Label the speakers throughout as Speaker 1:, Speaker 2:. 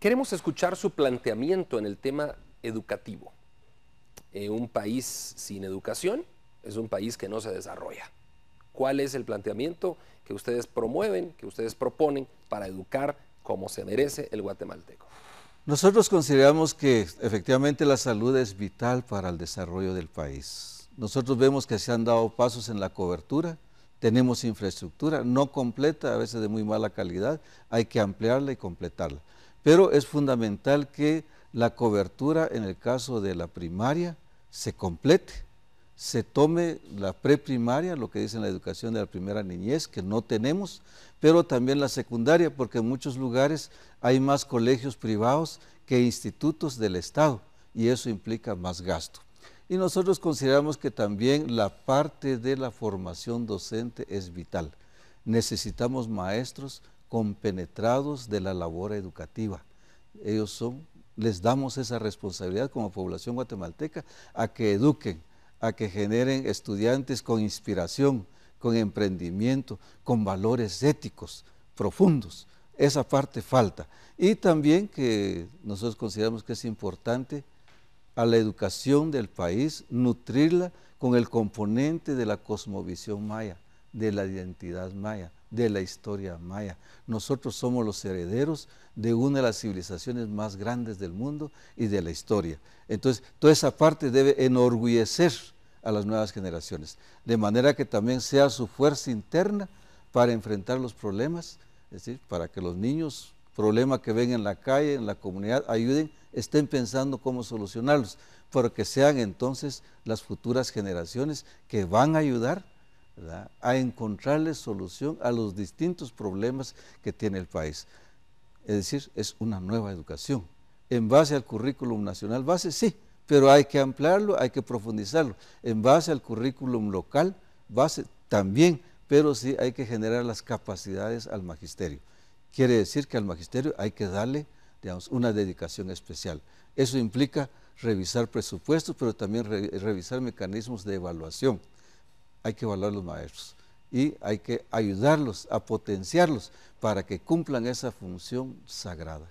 Speaker 1: Queremos escuchar su planteamiento en el tema educativo. Eh, un país sin educación es un país que no se desarrolla. ¿Cuál es el planteamiento que ustedes promueven, que ustedes proponen para educar como se merece el guatemalteco?
Speaker 2: Nosotros consideramos que efectivamente la salud es vital para el desarrollo del país. Nosotros vemos que se han dado pasos en la cobertura, tenemos infraestructura no completa, a veces de muy mala calidad, hay que ampliarla y completarla. Pero es fundamental que la cobertura en el caso de la primaria se complete, se tome la preprimaria, lo que dicen la educación de la primera niñez, que no tenemos, pero también la secundaria, porque en muchos lugares hay más colegios privados que institutos del Estado, y eso implica más gasto. Y nosotros consideramos que también la parte de la formación docente es vital. Necesitamos maestros compenetrados de la labor educativa. Ellos son, les damos esa responsabilidad como población guatemalteca a que eduquen, a que generen estudiantes con inspiración, con emprendimiento, con valores éticos profundos. Esa parte falta. Y también que nosotros consideramos que es importante a la educación del país nutrirla con el componente de la cosmovisión maya de la identidad maya, de la historia maya. Nosotros somos los herederos de una de las civilizaciones más grandes del mundo y de la historia. Entonces, toda esa parte debe enorgullecer a las nuevas generaciones, de manera que también sea su fuerza interna para enfrentar los problemas, es decir, para que los niños, problemas que ven en la calle, en la comunidad, ayuden, estén pensando cómo solucionarlos, para que sean entonces las futuras generaciones que van a ayudar a encontrarle solución a los distintos problemas que tiene el país. Es decir, es una nueva educación. En base al currículum nacional base, sí, pero hay que ampliarlo, hay que profundizarlo. En base al currículum local base, también, pero sí hay que generar las capacidades al magisterio. Quiere decir que al magisterio hay que darle una dedicación especial. Eso implica revisar presupuestos, pero también revisar mecanismos de evaluación hay que valorar a los maestros y hay que ayudarlos a potenciarlos para que cumplan esa función sagrada.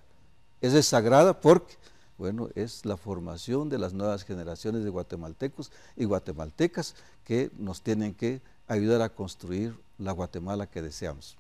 Speaker 2: Esa es sagrada porque, bueno, es la formación de las nuevas generaciones de guatemaltecos y guatemaltecas que nos tienen que ayudar a construir la Guatemala que deseamos.